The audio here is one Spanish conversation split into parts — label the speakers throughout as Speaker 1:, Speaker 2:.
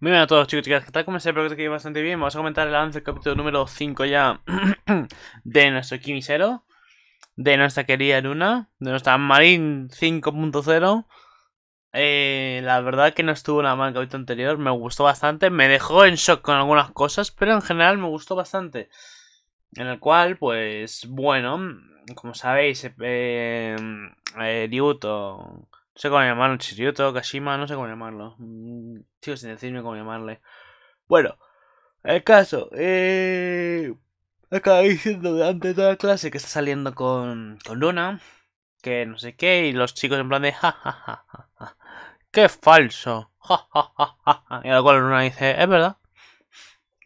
Speaker 1: Muy buenas a todos chicos y chicas, ¿qué tal? como siempre, Espero que bastante bien. Vamos a comentar el avance del capítulo número 5 ya de nuestro Zero, de nuestra querida Luna, de nuestra Marine 5.0. Eh, la verdad que no estuvo en la marca anterior, me gustó bastante, me dejó en shock con algunas cosas, pero en general me gustó bastante. En el cual, pues, bueno, como sabéis, eh, eh, eh Ryuto, no sé cómo llamarlo, Chiryuto, Kashima, no sé cómo llamarlo. chicos mm, sin decirme cómo llamarle. Bueno, el caso, eh, acaba diciendo antes de toda la clase que está saliendo con, Luna, que no sé qué, y los chicos en plan de ja, ¡Qué falso! y a lo cual Luna dice, es verdad.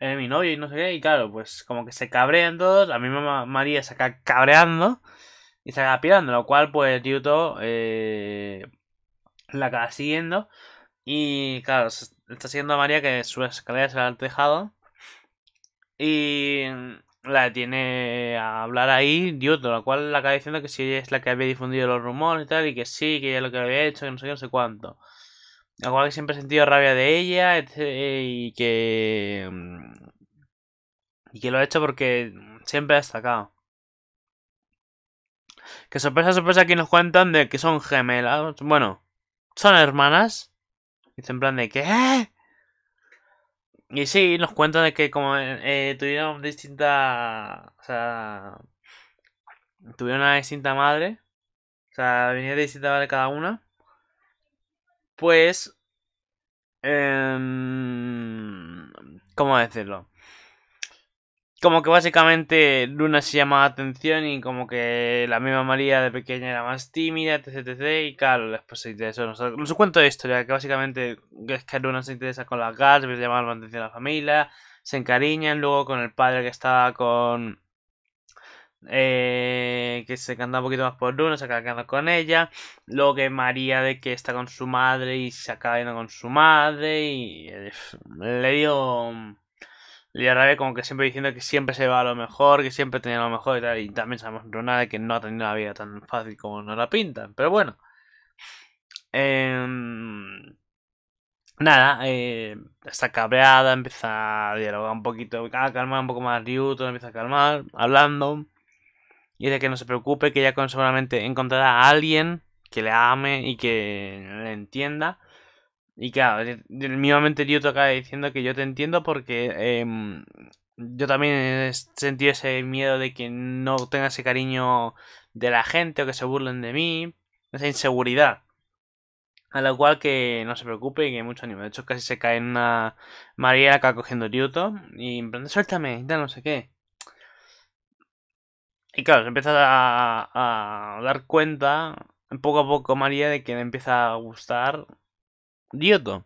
Speaker 1: Es mi novio y no sé qué. Y claro, pues como que se cabrean todos. La misma María se acaba cabreando y se acaba pirando. Lo cual, pues Yuto eh, la acaba siguiendo. Y claro, está siguiendo a María que su escalera se la al tejado. Y la tiene a hablar ahí Yuto, lo cual la acaba diciendo que si ella es la que había difundido los rumores y tal, y que sí, que ella es lo que había hecho, que no sé qué, no sé cuánto igual que siempre he sentido rabia de ella eh, y que. Mm, y que lo ha hecho porque siempre ha destacado. Que sorpresa, sorpresa, que nos cuentan de que son gemelas. Bueno, son hermanas. y en plan de ¿qué? ¿eh? Y sí, nos cuentan de que como eh, tuvieron distinta. O sea. Tuvieron una distinta madre. O sea, venía de distinta madre cada una pues... ¿Cómo decirlo? Como que básicamente Luna se llama la atención y como que la misma María de pequeña era más tímida, etc, Y claro, después se interesó. No sé, cuento de historia, que básicamente es que Luna se interesa con las se llama la atención a la familia, se encariñan, luego con el padre que estaba con eh, que se canta un poquito más por Luna se acaba quedando con ella. Luego que María de que está con su madre y se acaba yendo con su madre. Y le dio. Le dio rabia como que siempre diciendo que siempre se va a lo mejor, que siempre tenía lo mejor y tal. Y también sabemos nada de que no ha tenido la vida tan fácil como nos la pintan. Pero bueno. Em, nada, eh, está cabreada, empieza a dialogar un poquito, a calmar un poco más Ryuto, empieza a calmar, hablando y de que no se preocupe, que ella seguramente encontrará a alguien que le ame y que le entienda. Y claro, el, eh, Ryuto acaba diciendo que yo te entiendo porque em, yo también he sentido ese miedo de que no tenga ese cariño de la gente o que se burlen de mí, esa inseguridad. A lo cual que no se preocupe y que hay mucho ánimo. De hecho, casi se cae en una María acá cogiendo Ryuto. Y en plan, suéltame, ya no sé qué. Y claro, se empieza a, dar cuenta poco a poco María de que le empieza a gustar Ryoto.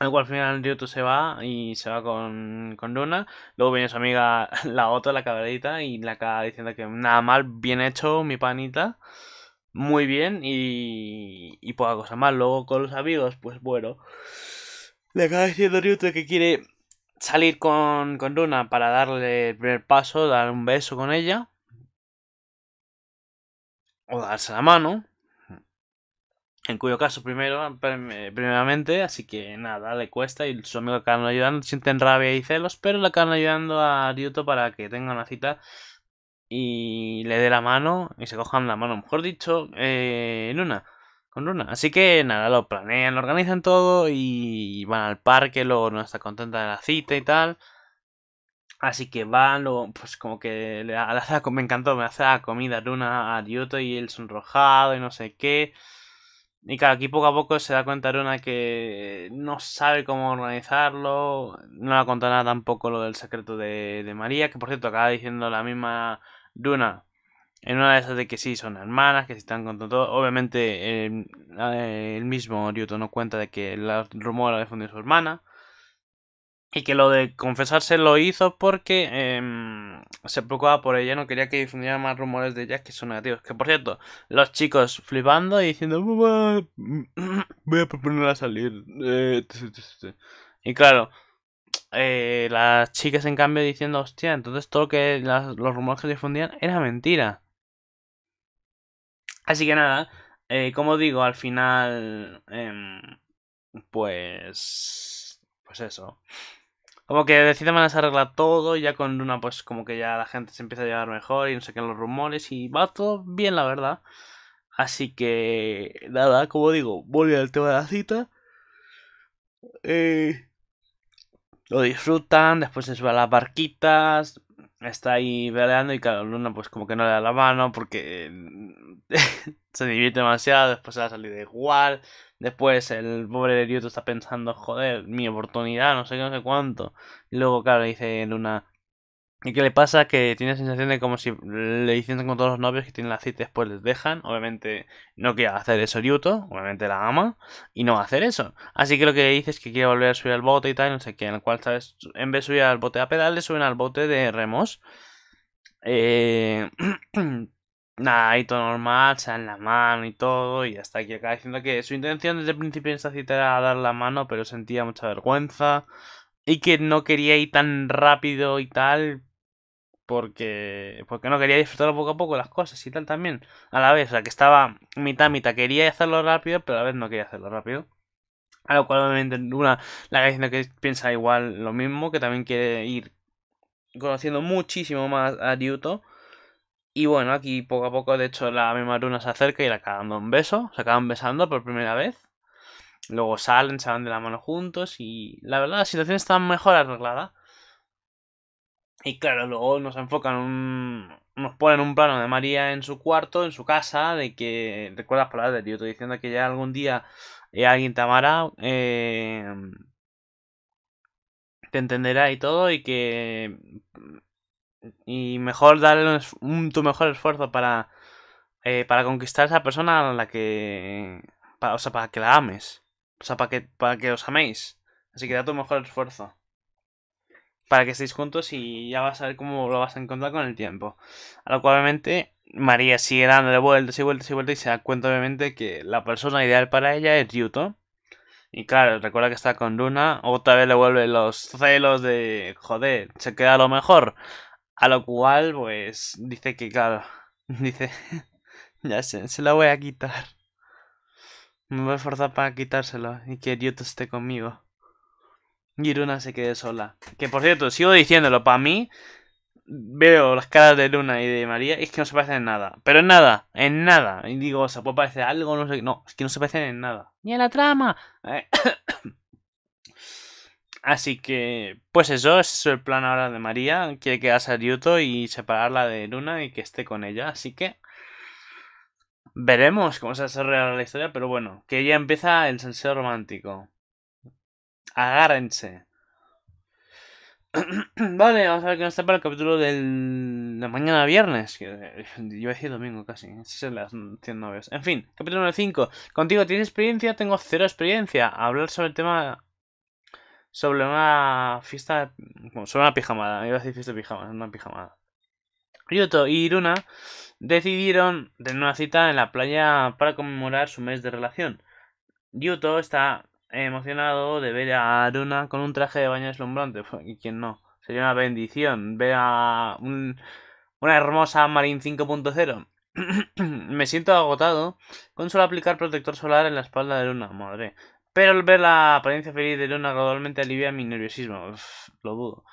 Speaker 1: Al cual al final Ryoto se va y se va con, con Luna. Luego viene su amiga la otra, la cabrerita, y le acaba diciendo que nada mal, bien hecho, mi panita. Muy bien y, y poca cosa más. Luego con los amigos, pues bueno. Le acaba diciendo Ryuto que quiere salir con, con Luna para darle el primer paso, dar un beso con ella o darse la mano. En cuyo caso, primero, primeramente, así que nada, le cuesta y su amigo acaban ayudando, sienten rabia y celos, pero le acaban ayudando a Ryuto para que tenga una cita y le dé la mano y se cojan la mano, mejor dicho, en eh, una, con Luna. Así que nada, lo planean, lo organizan todo y van al parque, luego no está contenta de la cita y tal. Así que va, lo, pues como que me encantó, me hace la comida Luna a Ryuto y el sonrojado y no sé qué. Y claro, aquí poco a poco se da cuenta Luna que no sabe cómo organizarlo. No le contado nada tampoco lo del secreto de, María, que por cierto acaba diciendo la misma Luna En una de esas de que sí, son hermanas, que se están contando todo. Obviamente em, el, mismo Ryuto no cuenta de que el rumor lo difundido su hermana. Y que lo de confesarse lo hizo porque em, se preocupaba por ella, no quería que difundieran más rumores de ella que son negativos. Que por cierto, los chicos flipando y diciendo, mm, voy a proponerla a salir. Eh, y claro, eh, las chicas en cambio diciendo, hostia, entonces todo lo que los rumores que difundían era mentira. Así que nada, eh, como digo, al final, em, pues... Pues eso. Como que de van a todo y ya con una pues como que ya la gente se empieza a llevar mejor y no sé qué los rumores y va todo bien la verdad. Así que nada, como digo, vuelve al tema de la cita. Eh, lo disfrutan, después se suben las barquitas, está ahí peleando y claro, Luna pues como que no le da la mano porque mm, se divierte demasiado, después se va a salir igual, después el pobre Ryuto está pensando, joder, mi oportunidad, no sé qué, no sé cuánto. Y luego, claro, dice Luna, ¿Y qué le pasa? Que tiene la sensación de como si le dicen con todos los novios que tienen la cita y después les dejan. Obviamente no quiere hacer eso yuto obviamente la ama, y no va a hacer eso. Así que lo que dice es que quiere volver a subir al bote y tal, no sé qué, en el cual, ¿sabes? En vez de subir al bote a pedal, le suben al bote de remos. Eh, nada, ahí todo normal, se dan la mano y todo, y hasta aquí acaba diciendo que su intención desde el principio en esta cita era dar la mano, pero sentía mucha vergüenza y que no quería ir tan rápido y tal, porque porque no quería disfrutar poco a poco las cosas y tal también a la vez o sea que estaba mitad mitad quería hacerlo rápido pero a la vez no quería hacerlo rápido a lo cual obviamente una la que piensa igual lo mismo que también quiere ir conociendo muchísimo más a Ryuto y bueno aquí poco a poco de hecho la misma luna se acerca y le acaba dando un beso se acaban besando por primera vez luego salen se van de la mano juntos y la verdad la situación está mejor arreglada y claro, luego nos enfocan un... Nos ponen un plano de María en su cuarto, en su casa, de que... Recuerdas palabras de Dios diciendo que ya algún día eh, alguien te amará, eh, te entenderá y todo, y que... Y mejor darle un, tu mejor esfuerzo para... Eh, para conquistar a esa persona a la que... Para, o sea, para que la ames. O sea, para que, para que os améis. Así que da tu mejor esfuerzo para que estéis juntos y ya vas a ver cómo lo vas a encontrar con el tiempo. A lo cual obviamente María sigue dándole vueltas y vueltas y vueltas y se da cuenta obviamente que la persona ideal para ella es Yuto. Y claro, recuerda que está con Luna, otra vez le vuelven los celos de joder, se queda lo mejor. A lo cual, pues, dice que claro, dice, ya sé, se la voy a quitar. Me voy a esforzar para quitárselo y que Yuto esté conmigo. Luna se quede sola. Que por cierto, sigo diciéndolo, para mí veo las caras de Luna y de María y es que no se parecen en nada. Pero en nada, en nada. Y digo, o sea, puede parecer algo, no sé. No, es que no se parecen en nada. Ni en la trama. Así que, pues eso, es el plan ahora de María. Quiere quedarse a Yuto y separarla de Luna y que esté con ella. Así que veremos cómo se desarrolla la historia, pero bueno, que ya empieza el senseo romántico agárrense. vale, vamos a ver qué nos para el capítulo del... de mañana viernes. Eh, yo decía a domingo casi. son las 100 En fin, capítulo número 5. Contigo, ¿tienes experiencia? Tengo cero experiencia. Hablar sobre el tema. Sobre una fiesta. sobre una pijamada. Iba a decir fiesta de pijamada, una pijamada. Yuto y Iruna decidieron tener una cita en la playa para conmemorar su mes de relación. Yuto está emocionado de ver a Luna con un traje de baño deslumbrante. ¿Y quién no? Sería una bendición ver a un, una hermosa Marine 5.0. Me siento agotado con solo aplicar protector solar en la espalda de Luna, madre. Pero al ver la apariencia feliz de Luna gradualmente alivia mi nerviosismo, lo dudo.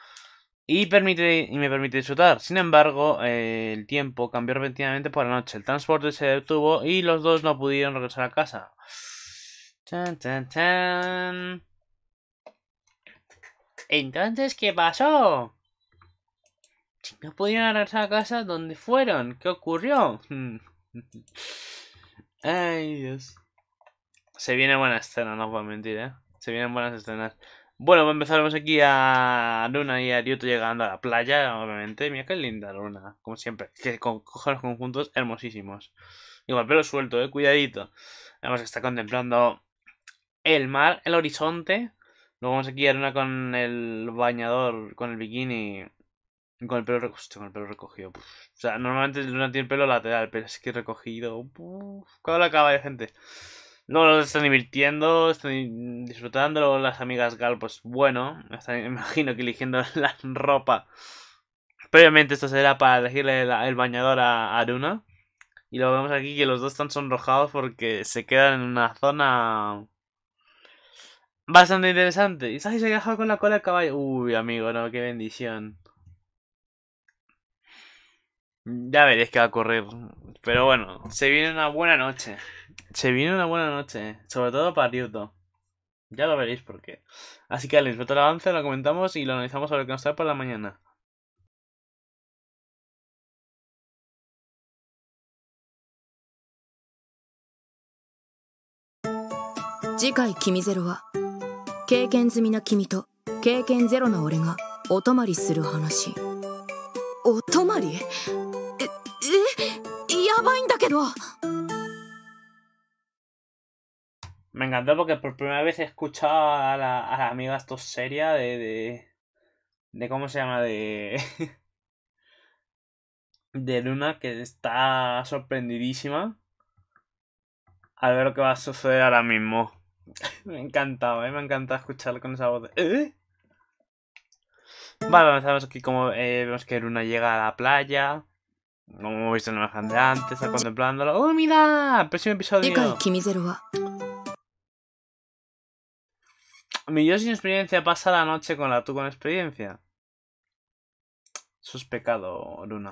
Speaker 1: Y, me permite disfrutar. Sin embargo, eh, el tiempo cambió repentinamente por la noche. El transporte se detuvo y los dos no pudieron regresar a casa. Tan, tan, tan. Entonces, ¿qué pasó? Si no pudieron regresar a casa, ¿dónde fueron? ¿Qué ocurrió? Ay, Dios. Se viene buena escena, no puedo mentir, ¿eh? Se vienen buenas escenas. Bueno, empezaremos aquí a Luna y a Ryuto llegando a la playa, obviamente. Mira qué linda Luna, como siempre. Que con los conjuntos hermosísimos. Igual, pero suelto, eh, cuidadito. que está contemplando el mar, el horizonte. Luego vamos aquí a una con el bañador, con el bikini. Con el pelo recogido. Con el pelo recogido. O sea, normalmente Luna tiene el pelo lateral, pero es que recogido. Puf. Cuando acaba de gente. No, lo están divirtiendo, están disfrutando. Las amigas Gal, pues bueno, están, imagino que eligiendo la ropa. Previamente esto será para elegirle el, bañador a Aruna. Y luego vemos aquí que los dos están sonrojados porque se quedan en una zona Bastante interesante. Y si se dejado con la cola del caballo. Uy, amigo, no, qué bendición. Ya veréis qué va a correr. Pero bueno, se viene una buena noche. Se viene una buena noche. Eh. Sobre todo para Ryuto. Ya lo veréis por qué. Así que al inspector avance, lo comentamos y lo analizamos a ver qué nos trae para la mañana. Me encantó porque por primera vez he escuchado a la, a amiga esto seria de, de. de cómo se llama, de. de Luna, que está sorprendidísima al ver lo que va a suceder ahora mismo. me encantaba, eh, me encanta escucharlo con esa voz. ¿eh? Vale, avanzamos aquí como eh, vemos que Luna llega a la playa. Como hemos visto en el de antes, está contemplándolo. ¡Oh, mira! Próximo episodio. Mi yo sin experiencia pasa la noche con la tú con experiencia. Eso es pecado, Luna.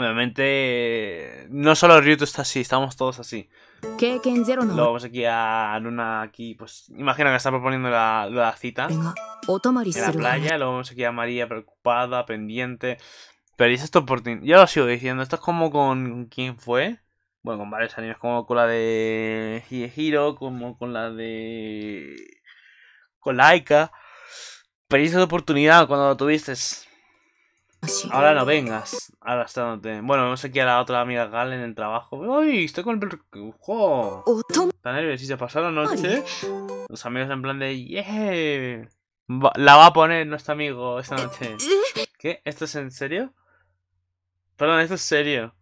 Speaker 1: Obviamente, no solo Ryuto está así, estamos todos así. Luego vamos aquí a Luna, aquí, pues, imagino que está proponiendo la, cita. En la playa, luego vamos aquí a María preocupada, pendiente. Pero esta esto por Yo lo sigo diciendo, esto es como con quién fue. Bueno, con varios animes, como con la de Hiro, como con la de. con la Aika. Perdiste oportunidad cuando lo tuviste. Ah, Ahora no vengas. Ahora Bueno, vemos aquí a la otra amiga Gal en el trabajo. ¡Ay! Estoy con el. perro. Tan la noche. Los amigos en plan de. ¡Yeah! La va a poner nuestro amigo esta noche. ¿Qué? ¿Esto es en serio? Perdón, esto es serio.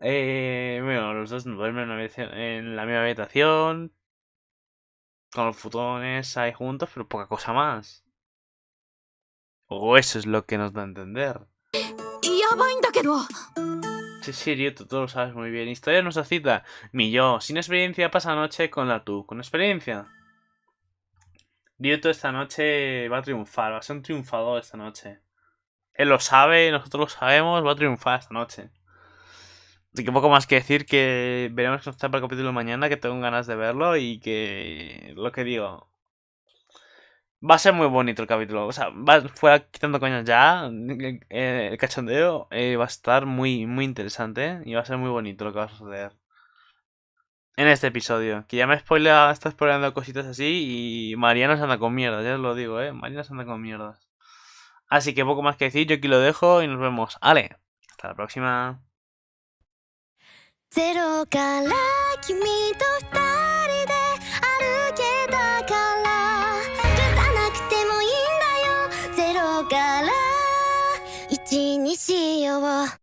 Speaker 1: Eh, bueno, los dos duermen en la misma habitación. Con los futones ahí juntos, pero poca cosa más. O eso es lo que nos da a entender. Sí, sí, Ryuto, tú, lo sabes muy bien. Historia nos cita. Mi yo, sin experiencia, pasa noche con la tú, con experiencia. Ryuto esta noche va a triunfar, va a ser un triunfador esta noche. Él lo sabe, nosotros lo sabemos, va a triunfar esta noche. Así que poco más que decir que veremos que nos está para el capítulo mañana, que tengo ganas de verlo y que lo que digo, Va a ser muy bonito el capítulo. O sea, va, fuera quitando coñas ya. El, cachondeo eh, va a estar muy, muy interesante. Y va a ser muy bonito lo que va a suceder. En este episodio. Que ya me spoilea, está spoilando cositas así. Y Mariana se anda con mierda, ya os lo digo, eh. Mariana se anda con mierdas. Así que poco más que decir. Yo aquí lo dejo y nos vemos. Ale, hasta la próxima. は